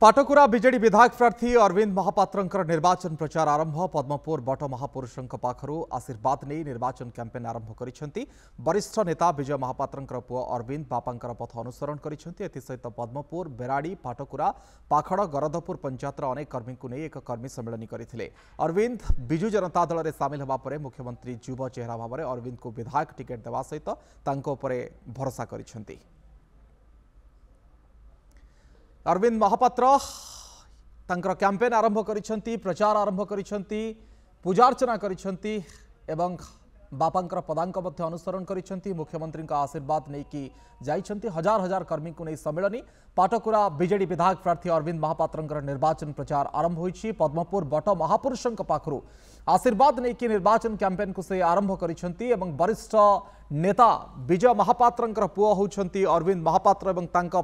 पाटकुरा विजे विधायक प्रार्थी अरविंद महापात्र निर्वाचन प्रचार आरंभ पद्मपुर बट महापुरुषों पाखु आशीर्वाद नहीं निर्वाचन कैंपेन आरंभ कर वरिष्ठ नेता विजय महापात्र पुओ अरविंद बापा पथ अनुसरण करसहित पद्मपुर बेराड़ी पाटकुरा पाखड़ गरदपुर पंचायत अनेक कर्मी को नहीं एक कर्मी सम्मेलन करते अरविंद विजु जनता दल में सामिल होगापर मुख्यमंत्री युव चेहरा भाव में अरविंद को विधायक टिकेट देवा सहित भरोसा करते अरविंद महापात्र ତାଙ୍କର କ୍ୟାମ୍ପେନ୍ ଆରମ୍ଭ କରିଛନ୍ତି ପ୍ରଚାର ଆରମ୍ଭ କରିଛନ୍ତି ପୂଜାର୍ଚ୍ଚନା କରିଛନ୍ତି ଏବଂ बापा पदाक कर मुख्यमंत्री आशीर्वाद नहीं कि हजार हजार कर्मी को नहीं सम्मेलन पाटकुरा विजे विधायक प्रार्थी अरविंद महापात्र निर्वाचन प्रचार आरंभ हो पद्मपुर बट महापुरुषों पाखु आशीर्वाद नहीं कि निर्वाचन कैंपेन को से आरंभ कर वरिष्ठ विजय महापात्र पुओ हूँ अरविंद महापात्र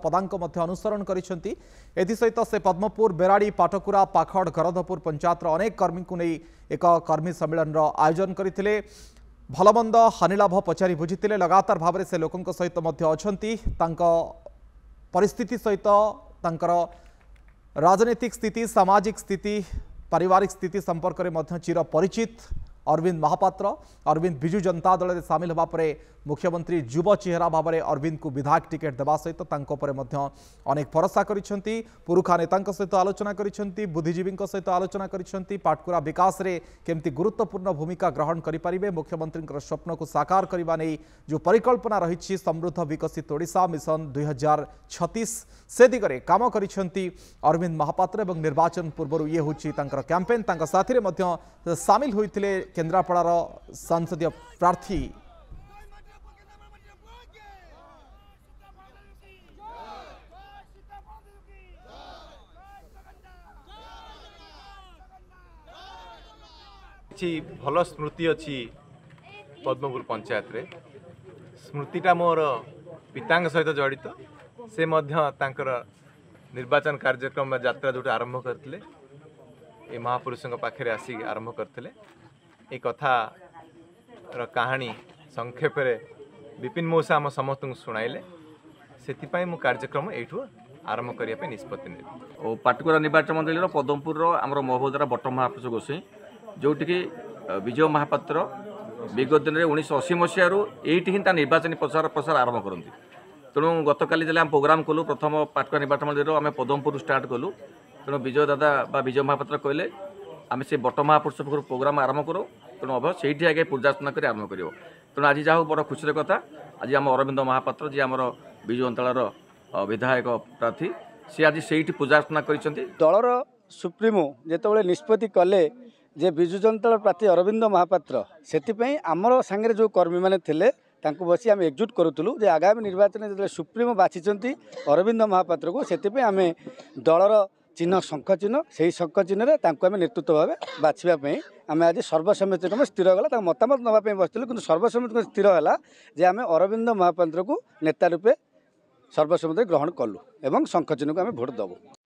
पदाक अनुसरण कर पद्मपुर बेराड़ी पाटकुरा पाखड़ गरधपुर पंचायत अनेक कर्मी को नहीं एक कर्मी सम्मेलन आयोजन करते ଭଲମନ୍ଦ ହାନିଲାଭ ପଚାରି ବୁଝିଥିଲେ ଲଗାତାର ଭାବରେ ସେ ଲୋକଙ୍କ ସହିତ ମଧ୍ୟ ଅଛନ୍ତି ତାଙ୍କ ପରିସ୍ଥିତି ସହିତ ତାଙ୍କର ରାଜନୈତିକ ସ୍ଥିତି ସାମାଜିକ ସ୍ଥିତି ପାରିବାରିକ ସ୍ଥିତି ସମ୍ପର୍କରେ ମଧ୍ୟ ଚିର ପରିଚିତ अरविंद महापात्र अरविंद विजु जनता दल में सामिल होगापर मुख्यमंत्री जुब चेहरा भाव में अरविंद को विधायक टिकेट देवा सहित अनेक भरोसा करुखा नेता सहित आलोचना कर बुद्धिजीवी सहित आलोचना करटकुरा विकास में कमी गुरुत्वपूर्ण भूमिका ग्रहण करें मुख्यमंत्री स्वप्न को साकार करने नहीं जो परिकल्पना रही समृद्ध विकसित ओडा मिशन दुई हजार छतीस से दिगरे कम कर अरविंद महापात्र निर्वाचन पूर्व ये हूँ कैंपेन साथी सामिल होते କେନ୍ଦ୍ରାପଡ଼ାର ସାଂସଦୀୟ ପ୍ରାର୍ଥୀ କିଛି ଭଲ ସ୍ମୃତି ଅଛି ପଦ୍ମପୁର ପଞ୍ଚାୟତରେ ସ୍ମୃତିଟା ମୋର ପିତାଙ୍କ ସହିତ ଜଡ଼ିତ ସେ ମଧ୍ୟ ତାଙ୍କର ନିର୍ବାଚନ କାର୍ଯ୍ୟକ୍ରମ ଯାତ୍ରା ଯେଉଁଠି ଆରମ୍ଭ କରିଥିଲେ ଏ ମହାପୁରୁଷଙ୍କ ପାଖରେ ଆସି ଆରମ୍ଭ କରିଥିଲେ ଏ କଥାର କାହାଣୀ ସଂକ୍ଷେପରେ ବିପିନ ମଉସା ଆମ ସମସ୍ତଙ୍କୁ ଶୁଣାଇଲେ ସେଥିପାଇଁ ମୁଁ କାର୍ଯ୍ୟକ୍ରମ ଏଇଠୁ ଆରମ୍ଭ କରିବା ପାଇଁ ନିଷ୍ପତ୍ତି ନେଲି ଓ ପାଟକୁରା ନିର୍ବାଚନ ମଣ୍ଡଳୀର ପଦମପୁରର ଆମର ମହୋଦରା ବଟ ମହାପୁରୁଷ ଗୋଷୀ ଯେଉଁଠିକି ବିଜୟ ମହାପାତ୍ର ବିଗତ ଦିନରେ ଉଣେଇଶହ ଅଶୀ ମସିହାରୁ ଏଇଠି ହିଁ ତା ନିର୍ବାଚନୀ ପ୍ରଚାର ପ୍ରସାର ଆରମ୍ଭ କରନ୍ତି ତେଣୁ ଗତକାଲି ଯେତେବେଳେ ଆମେ ପ୍ରୋଗ୍ରାମ କଲୁ ପ୍ରଥମ ପାଟକୁରା ନିର୍ବାଚନ ମଣ୍ଡଳୀର ଆମେ ପଦମପୁରରୁ ଷ୍ଟାର୍ଟ କଲୁ ତେଣୁ ବିଜୟ ଦାଦା ବା ବିଜୟ ମହାପାତ୍ର କହିଲେ ଆମେ ସେ ବଟ ମହାପୁରୁଷ ପାଖରୁ ପ୍ରୋଗ୍ରାମ ଆରମ୍ଭ କରୁ ତେଣୁ ଅଭୟ ସେଇଠି ଆଜ୍ଞା ପୂଜାର୍ଚ୍ଚନା କରି ଆରମ୍ଭ କରିବ ତେଣୁ ଆଜି ଯାହା ହଉ ବଡ଼ ଖୁସିର କଥା ଆଜି ଆମ ଅରବିନ୍ଦ ମହାପାତ୍ର ଯିଏ ଆମର ବିଜୁ ଅଞ୍ଚଳର ବିଧାୟକ ପ୍ରାର୍ଥୀ ସେ ଆଜି ସେଇଠି ପୂଜାର୍ଚ୍ଚନା କରିଛନ୍ତି ଦଳର ସୁପ୍ରିମୋ ଯେତେବେଳେ ନିଷ୍ପତ୍ତି କଲେ ଯେ ବିଜୁ ଜନତା ପ୍ରାର୍ଥୀ ଅରବିନ୍ଦ ମହାପାତ୍ର ସେଥିପାଇଁ ଆମର ସାଙ୍ଗରେ ଯେଉଁ କର୍ମୀମାନେ ଥିଲେ ତାଙ୍କୁ ବସି ଆମେ ଏକଜୁଟ୍ କରୁଥିଲୁ ଯେ ଆଗାମୀ ନିର୍ବାଚନରେ ଯେତେବେଳେ ସୁପ୍ରିମୋ ବାଛିଛନ୍ତି ଅରବିନ୍ଦ ମହାପାତ୍ରକୁ ସେଥିପାଇଁ ଆମେ ଦଳର ଚିହ୍ନ ଶଙ୍ଖ ଚିହ୍ନ ସେହି ଶଙ୍ଖ ଚିହ୍ନରେ ତାଙ୍କୁ ଆମେ ନେତୃତ୍ୱ ଭାବେ ବାଛିବା ପାଇଁ ଆମେ ଆଜି ସର୍ବସମ୍ମତିକ୍ରମେ ସ୍ଥିର ହେଲା ତାଙ୍କ ମତାମତ ନେବା ପାଇଁ ବସିଥିଲୁ କିନ୍ତୁ ସର୍ବସମ୍ମତିକ୍ରମେ ସ୍ଥିର ହେଲା ଯେ ଆମେ ଅରବିନ୍ଦ ମହାପାତ୍ରକୁ ନେତା ରୂପେ ସର୍ବସମ୍ମତିରେ ଗ୍ରହଣ କଲୁ ଏବଂ ଶଙ୍ଖ ଚିହ୍ନକୁ ଆମେ ଭୋଟ୍ ଦେବୁ